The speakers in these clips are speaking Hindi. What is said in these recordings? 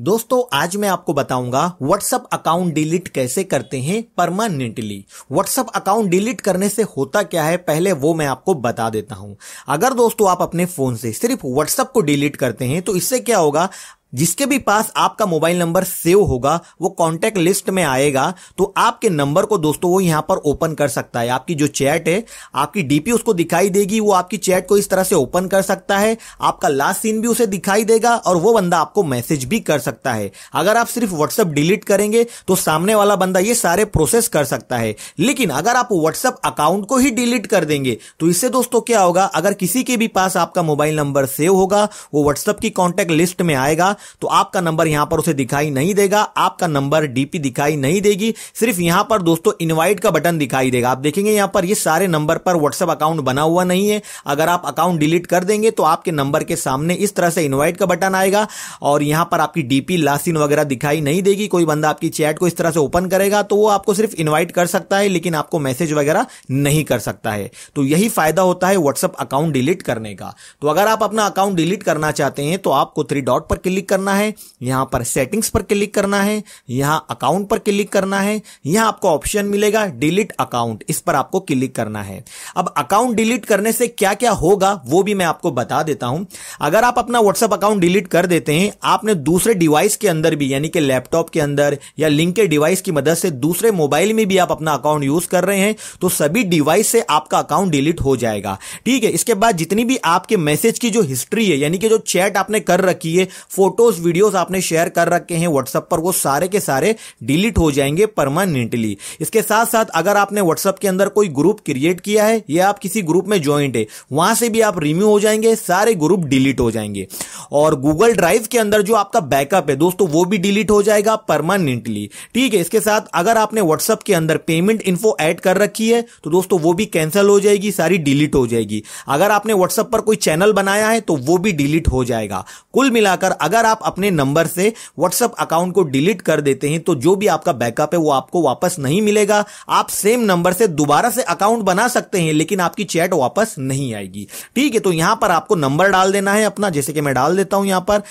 दोस्तों आज मैं आपको बताऊंगा व्हाट्सअप अकाउंट डिलीट कैसे करते हैं परमानेंटली व्हाट्सअप अकाउंट डिलीट करने से होता क्या है पहले वो मैं आपको बता देता हूं अगर दोस्तों आप अपने फोन से सिर्फ व्हाट्सअप को डिलीट करते हैं तो इससे क्या होगा जिसके भी पास आपका मोबाइल नंबर सेव होगा वो कॉन्टेक्ट लिस्ट में आएगा तो आपके नंबर को दोस्तों वो यहां पर ओपन कर सकता है आपकी जो चैट है आपकी डीपी उसको दिखाई देगी वो आपकी चैट को इस तरह से ओपन कर सकता है आपका लास्ट सीन भी उसे दिखाई देगा और वो बंदा आपको मैसेज भी कर सकता है अगर आप सिर्फ व्हाट्सएप डिलीट करेंगे तो सामने वाला बंदा ये सारे प्रोसेस कर सकता है लेकिन अगर आप व्हाट्सअप अकाउंट को ही डिलीट कर देंगे तो इससे दोस्तों क्या होगा अगर किसी के भी पास आपका मोबाइल नंबर सेव होगा वो व्हाट्सअप की कॉन्टेक्ट लिस्ट में आएगा तो आपका नंबर यहां पर उसे दिखाई नहीं देगा आपका नंबर डीपी दिखाई नहीं देगी सिर्फ यहां पर दोस्तों इनवाइट का बटन दिखाई देगा आप देखेंगे यहां पर ये सारे नंबर पर व्हाट्सएप अकाउंट बना हुआ नहीं है अगर आप अकाउंट डिलीट कर देंगे तो आपके नंबर के सामने इस तरह से इन्वाइट का बटन आएगा और यहां पर आपकी डीपी लासिन वगैरह दिखाई नहीं देगी कोई बंदा आपकी चैट को इस तरह से ओपन करेगा तो वो आपको सिर्फ इन्वाइट कर सकता है लेकिन आपको मैसेज वगैरह नहीं कर सकता है तो यही फायदा होता है व्हाट्सएप अकाउंट डिलीट करने का तो अगर आप अपना अकाउंट डिलीट करना चाहते हैं तो आपको थ्री डॉट पर क्लिक करना है यहां पर सेटिंग्स पर क्लिक करना है यहां अकाउंट पर क्लिक करना है यहां आपको ऑप्शन मिलेगा डिलीट अकाउंट इस पर आपको क्लिक करना है अब अकाउंट डिलीट करने से क्या क्या होगा वो भी मैं आपको बता देता हूं अगर आप अपना व्हाट्सएप अकाउंट डिलीट कर देते हैं आपने दूसरे डिवाइस के अंदर भी यानी कि लैपटॉप के अंदर या लिंक के डिवाइस की मदद से दूसरे मोबाइल में भी आप अपना अकाउंट यूज कर रहे हैं तो सभी डिवाइस से आपका अकाउंट डिलीट हो जाएगा ठीक है इसके बाद जितनी भी आपके मैसेज की जो हिस्ट्री है यानी कि जो चैट आपने कर रखी है फोटो फोटोज वीडियोज आपने शेयर कर रखे हैं व्हाट्सएप पर वो सारे के सारे डिलीट हो जाएंगे परमानेंटली इसके साथ साथ अगर आपने व्हाट्सएप के अंदर कोई ग्रुप क्रिएट किया है या आप किसी ग्रुप में ज्वाइंट है वहां से भी आप रिम्यू हो जाएंगे सारे ग्रुप डिलीट हो जाएंगे और गूगल ड्राइव के अंदर जो आपका बैकअप है दोस्तों वो भी डिलीट हो जाएगा परमानेंटली ठीक है इसके साथ अगर आपने व्हाट्सएप के अंदर पेमेंट इन्फो एड कर रखी है तो दोस्तों वो भी कैंसिल हो जाएगी सारी डिलीट हो जाएगी अगर आपने व्हाट्सएप पर कोई चैनल बनाया है तो वो भी डिलीट हो जाएगा कुल मिलाकर अगर अगर आप अपने नंबर से व्हाट्सएप अकाउंट को डिलीट कर देते हैं तो जो भी आपका बैकअप है वो आपको वापस नहीं मिलेगा आप सेम नंबर से दोबारा से अकाउंट बना सकते हैं लेकिन आपकी चैट वापस नहीं आएगी ठीक है तो यहां पर आपको नंबर डाल देना है अपना जैसे कि मैं डाल देता हूं यहां पर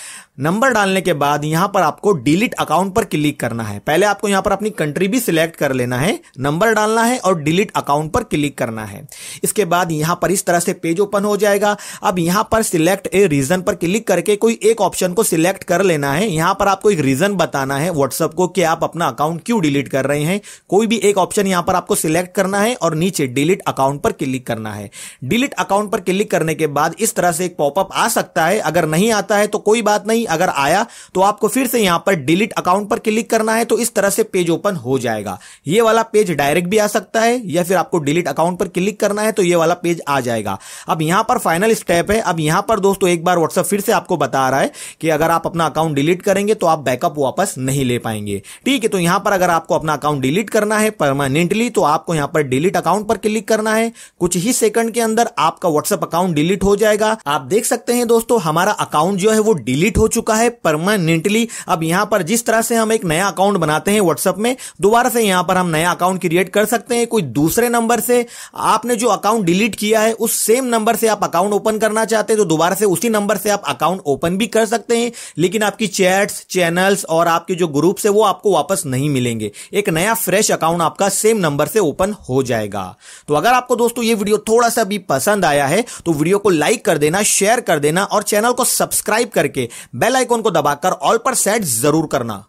नंबर डालने के बाद यहां पर आपको डिलीट अकाउंट पर क्लिक करना है पहले आपको यहां पर अपनी कंट्री भी सिलेक्ट कर लेना है नंबर डालना है और डिलीट अकाउंट पर क्लिक करना है इसके बाद यहां पर इस तरह से पेज ओपन हो जाएगा अब यहां पर सिलेक्ट ए रीजन पर क्लिक करके कोई एक ऑप्शन को सिलेक्ट सिलेक्ट कर लेना है यहां पर आपको एक रीजन बताना है व्हाट्सएप को कि आप अपना अकाउंट क्यों डिलीट कर रहे हैं कोई भी एक ऑप्शन यहां पर आपको सिलेक्ट करना है और नीचे डिलीट अकाउंट पर क्लिक करना है डिलीट अकाउंट पर क्लिक करने के बाद इस तरह से एक पॉपअप आ सकता है अगर नहीं आता है तो कोई बात नहीं अगर आया तो आपको फिर से यहां पर डिलीट अकाउंट पर क्लिक करना है तो इस तरह से पेज ओपन हो जाएगा ये वाला पेज डायरेक्ट भी आ सकता है या फिर आपको डिलीट अकाउंट पर क्लिक करना है तो ये वाला पेज आ जाएगा अब यहां पर फाइनल स्टेप है अब यहां पर दोस्तों एक बार व्हाट्सएप फिर से आपको बता रहा है कि अगर आप अपना अकाउंट डिलीट करेंगे तो आप बैकअप वापस नहीं ले पाएंगे ठीक है तो यहां पर अगर आपको अपना अकाउंट डिलीट करना है परमानेंटली तो आपको यहां पर डिलीट अकाउंट पर क्लिक करना है कुछ ही सेकंड के अंदर आपका व्हाट्सएप अकाउंट डिलीट हो जाएगा आप देख सकते हैं दोस्तों हमारा अकाउंट जो है वो डिलीट हो चुका है परमानेंटली अब यहां पर जिस तरह से हम एक नया अकाउंट बनाते हैं व्हाट्सएप में दोबारा से यहां पर हम नया अकाउंट क्रिएट कर सकते हैं कोई दूसरे नंबर से आपने जो अकाउंट डिलीट किया है उस सेम नंबर से आप अकाउंट ओपन करना चाहते हैं तो दोबारा से उसी नंबर से आप अकाउंट ओपन भी कर सकते हैं लेकिन आपकी चैट्स चैनल्स और आपके जो ग्रुप्स है वो आपको वापस नहीं मिलेंगे एक नया फ्रेश अकाउंट आपका सेम नंबर से ओपन हो जाएगा तो अगर आपको दोस्तों ये वीडियो थोड़ा सा भी पसंद आया है तो वीडियो को लाइक कर देना शेयर कर देना और चैनल को सब्सक्राइब करके बेल आइकॉन को दबाकर ऑल पर सेट जरूर करना